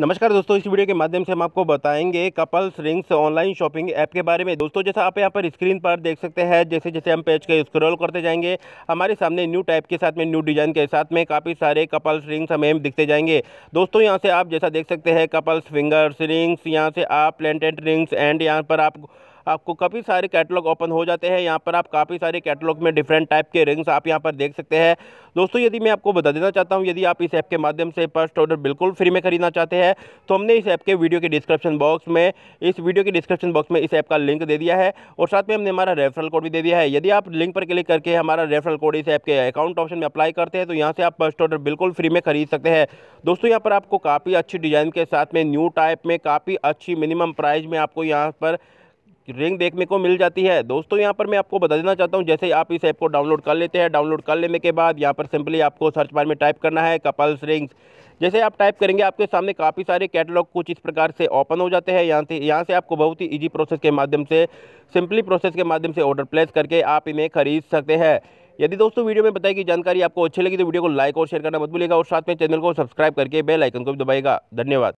नमस्कार दोस्तों इस वीडियो के माध्यम से हम आपको बताएंगे couples rings online shopping app के बारे में दोस्तों जैसा आप यहाँ पर स्क्रीन पर देख सकते हैं जैसे जैसे हम पेज के स्क्रॉल करते जाएंगे हमारे सामने न्यू टाइप के साथ में न्यू डिज़ाइन के साथ में काफ़ी सारे कपल्स रिंग्स हमें दिखते जाएंगे दोस्तों यहाँ से आप जैसा देख सकते हैं कपल्स फिंगर्स रिंग्स यहाँ से आप प्लेटेड रिंग्स एंड यहाँ पर आप आपको काफ़ी सारे कैटलॉग ओपन हो जाते हैं यहाँ पर आप काफ़ी सारे कैटलॉग में डिफरेंट टाइप के रिंग्स आप यहाँ पर देख सकते हैं दोस्तों यदि मैं आपको बता देना चाहता हूँ यदि आप इस ऐप के माध्यम से फर्स्ट ऑर्डर बिल्कुल फ्री में खरीदना चाहते हैं तो हमने इस ऐप के वीडियो के डिस्क्रिप्शन बॉक्स में इस वीडियो के डिस्क्रिप्शन बॉक्स में इस ऐप का लिंक दे दिया है और साथ में हमने हमारा रेफरल कोड भी दे दिया है यदि आप लिंक पर क्लिक करके हमारा रेफरल कोड इस ऐप के अकाउंट ऑप्शन में अप्लाई करते हैं तो यहाँ से आप फर्स्ट ऑर्डर बिल्कुल फ्री में खरीद सकते हैं दोस्तों यहाँ पर आपको काफ़ी अच्छी डिज़ाइन के साथ में न्यू टाइप में काफ़ी अच्छी मिनिमम प्राइस में आपको यहाँ पर रिंग देखने को मिल जाती है दोस्तों यहाँ पर मैं आपको बता देना चाहता हूँ जैसे आप इस ऐप को डाउनलोड कर लेते हैं डाउनलोड कर लेने के बाद यहाँ पर सिंपली आपको सर्च बार में टाइप करना है कपल्स रिंग्स जैसे आप टाइप करेंगे आपके सामने काफ़ी सारे कैटलॉग कुछ इस प्रकार से ओपन हो जाते हैं यहाँ से यहाँ से आपको बहुत ही ईजी प्रोसेस के माध्यम से सिंपली प्रोसेस के माध्यम से ऑर्डर प्लेस करके आप इन्हें खरीद सकते हैं यदि दोस्तों वीडियो में बताई गई जानकारी आपको अच्छी लगी तो वीडियो को लाइक और शेयर करना मत भूलेगा और साथ में चैनल को सब्सक्राइब करके बेल आइकन को भी दबाएगा धन्यवाद